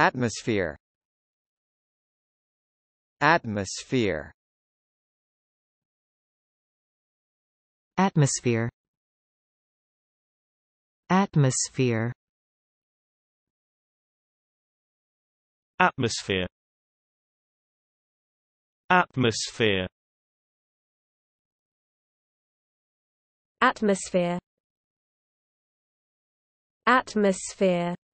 Atmosphere Atmosphere Atmosphere Atmosphere Atmosphere Atmosphere Atmosphere Atmosphere